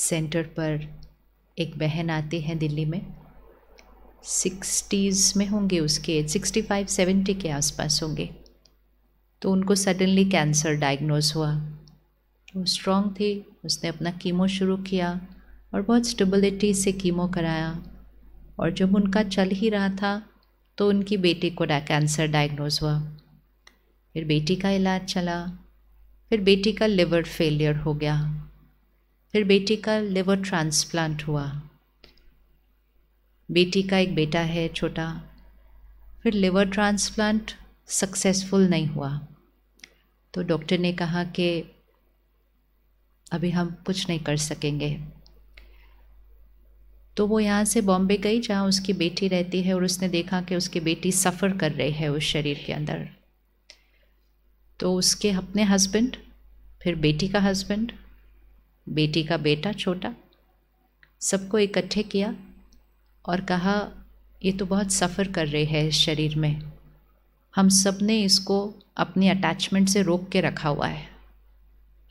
centre पर एक बहन आती है दिल्ली में सिक्सटीज़ में होंगे उसके एज सिक्सटी फाइव सेवेंटी के आसपास होंगे तो उनको सडनली कैंसर डायग्नोज हुआ वो स्ट्रॉन्ग थी उसने अपना कीमो शुरू किया और बहुत स्टेबिलिटी से कीमो कराया और जब उनका चल ही रहा था तो उनकी बेटी को डा कैंसर डायग्नोज हुआ फिर बेटी का इलाज चला फिर बेटी का लिवर फेलियर हो गया फिर बेटी का लिवर ट्रांसप्लांट हुआ बेटी का एक बेटा है छोटा फिर लिवर ट्रांसप्लांट सक्सेसफुल नहीं हुआ तो डॉक्टर ने कहा कि अभी हम कुछ नहीं कर सकेंगे तो वो यहाँ से बॉम्बे गई जहाँ उसकी बेटी रहती है और उसने देखा कि उसकी बेटी सफ़र कर रही है उस शरीर के अंदर तो उसके अपने हस्बैंड फिर बेटी का हस्बैंड बेटी का बेटा छोटा सबको इकट्ठे किया और कहा ये तो बहुत सफ़र कर रहे है इस शरीर में हम सब ने इसको अपनी अटैचमेंट से रोक के रखा हुआ है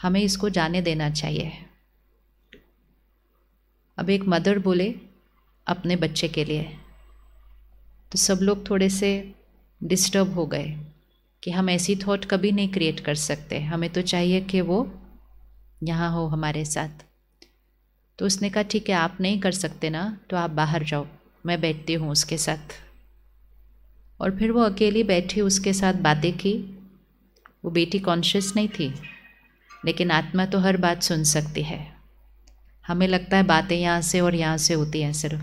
हमें इसको जाने देना चाहिए अब एक मदर बोले अपने बच्चे के लिए तो सब लोग थोड़े से डिस्टर्ब हो गए कि हम ऐसी थॉट कभी नहीं क्रिएट कर सकते हमें तो चाहिए कि वो यहाँ हो हमारे साथ तो उसने कहा ठीक है आप नहीं कर सकते ना तो आप बाहर जाओ मैं बैठती हूँ उसके साथ और फिर वो अकेली बैठी उसके साथ बातें की वो बेटी कॉन्शियस नहीं थी लेकिन आत्मा तो हर बात सुन सकती है हमें लगता है बातें यहाँ से और यहाँ से होती हैं सिर्फ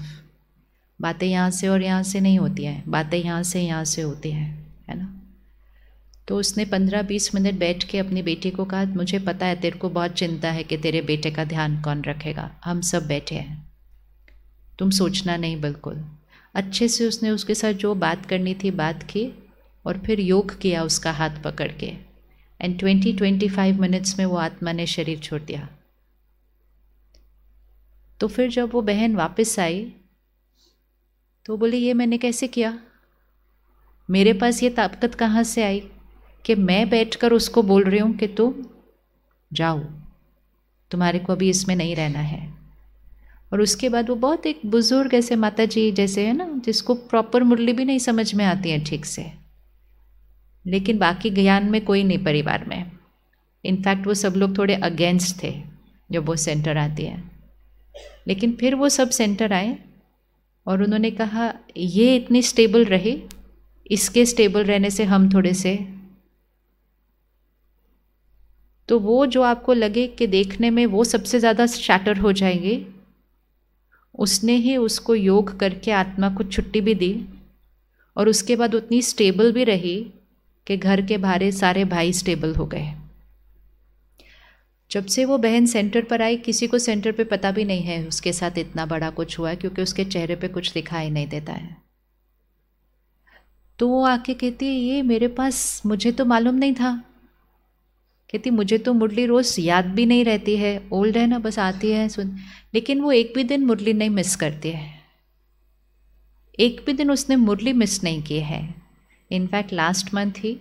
बातें यहाँ से और यहाँ से नहीं होती हैं बातें यहाँ से यहाँ से होती हैं तो उसने पंद्रह बीस मिनट बैठ के अपनी बेटी को कहा मुझे पता है तेरे को बहुत चिंता है कि तेरे बेटे का ध्यान कौन रखेगा हम सब बैठे हैं तुम सोचना नहीं बिल्कुल अच्छे से उसने उसके साथ जो बात करनी थी बात की और फिर योग किया उसका हाथ पकड़ के and twenty twenty five minutes में वो आत्मा ने शरीर छोड़ दिया तो फिर जब वो बहन वापस आई तो बोली ये मैंने कैसे किया मेरे पास ये ताकत कहाँ से आई कि मैं बैठकर उसको बोल रही हूँ कि तुम जाओ तुम्हारे को अभी इसमें नहीं रहना है और उसके बाद वो बहुत एक बुज़ुर्ग ऐसे माता जी जैसे है ना जिसको प्रॉपर मुरली भी नहीं समझ में आती है ठीक से लेकिन बाकी ज्ञान में कोई नहीं परिवार में इनफैक्ट वो सब लोग थोड़े अगेंस्ट थे जब वो सेंटर आती है लेकिन फिर वो सब सेंटर आए और उन्होंने कहा ये इतनी स्टेबल रहे इसके स्टेबल रहने से हम थोड़े से तो वो जो आपको लगे कि देखने में वो सबसे ज़्यादा शैटर हो जाएंगे उसने ही उसको योग करके आत्मा को छुट्टी भी दी और उसके बाद उतनी स्टेबल भी रही कि घर के बाहर सारे भाई स्टेबल हो गए जब से वो बहन सेंटर पर आई किसी को सेंटर पे पता भी नहीं है उसके साथ इतना बड़ा कुछ हुआ है क्योंकि उसके चेहरे पे कुछ दिखाई नहीं देता है तो वो आके कहती है ये मेरे पास मुझे तो मालूम नहीं था कहती मुझे तो मुरली रोज़ याद भी नहीं रहती है ओल्ड है ना बस आती है सुन लेकिन वो एक भी दिन मुरली नहीं मिस करती है एक भी दिन उसने मुरली मिस नहीं की है इनफैक्ट लास्ट मंथ ही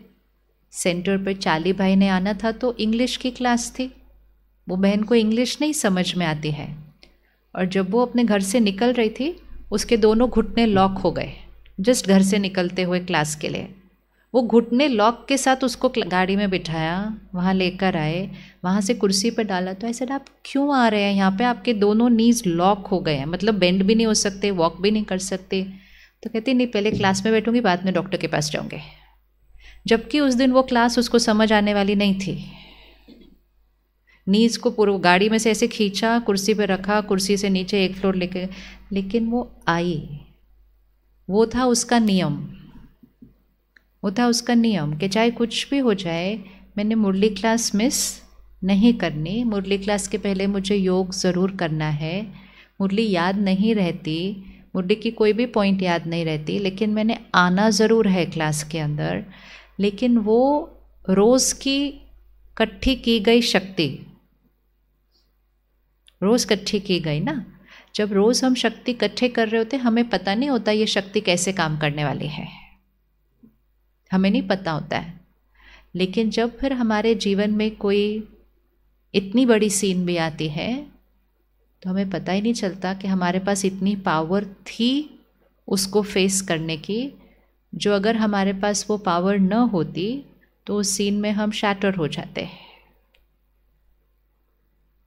सेंटर पर चाली भाई ने आना था तो इंग्लिश की क्लास थी वो बहन को इंग्लिश नहीं समझ में आती है और जब वो अपने घर से निकल रही थी उसके दोनों घुटने लॉक हो गए जस्ट घर से निकलते हुए क्लास के लिए वो घुटने लॉक के साथ उसको गाड़ी में बिठाया वहाँ लेकर आए वहाँ से कुर्सी पर डाला तो ऐसे आप क्यों आ रहे हैं यहाँ पे आपके दोनों नीज लॉक हो गए हैं मतलब बेंड भी नहीं हो सकते वॉक भी नहीं कर सकते तो कहती नहीं पहले क्लास में बैठूंगी बाद में डॉक्टर के पास जाऊँगे जबकि उस दिन वो क्लास उसको समझ आने वाली नहीं थी नीज को पूर्व गाड़ी में से ऐसे खींचा कुर्सी पर रखा कुर्सी से नीचे एक फ्लोर लेके लेकिन वो आई वो था उसका नियम वो था उसका नियम कि चाहे कुछ भी हो जाए मैंने मुरली क्लास मिस नहीं करनी मुरली क्लास के पहले मुझे योग ज़रूर करना है मुरली याद नहीं रहती मुरली की कोई भी पॉइंट याद नहीं रहती लेकिन मैंने आना ज़रूर है क्लास के अंदर लेकिन वो रोज़ की इकट्ठी की गई शक्ति रोज़ इकट्ठी की गई ना जब रोज़ हम शक्ति इकट्ठे कर रहे होते हमें पता नहीं होता ये शक्ति कैसे काम करने वाली है हमें नहीं पता होता है लेकिन जब फिर हमारे जीवन में कोई इतनी बड़ी सीन भी आती है तो हमें पता ही नहीं चलता कि हमारे पास इतनी पावर थी उसको फेस करने की जो अगर हमारे पास वो पावर न होती तो उस सीन में हम शैटर हो जाते हैं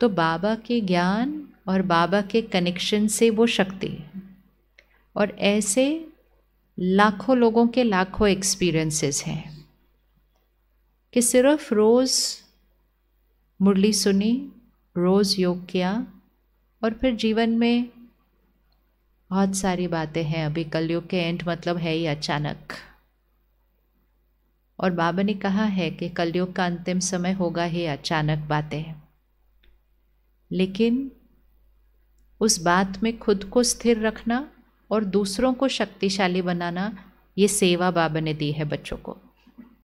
तो बाबा के ज्ञान और बाबा के कनेक्शन से वो शक्ति और ऐसे लाखों लोगों के लाखों एक्सपीरियंसेस हैं कि सिर्फ रोज़ मुरली सुनी रोज़ योग किया और फिर जीवन में बहुत सारी बातें हैं अभी कलयुग के एंड मतलब है ही अचानक और बाबा ने कहा है कि कलयुग का अंतिम समय होगा ही अचानक बातें लेकिन उस बात में खुद को स्थिर रखना और दूसरों को शक्तिशाली बनाना ये सेवा बाबा ने दी है बच्चों को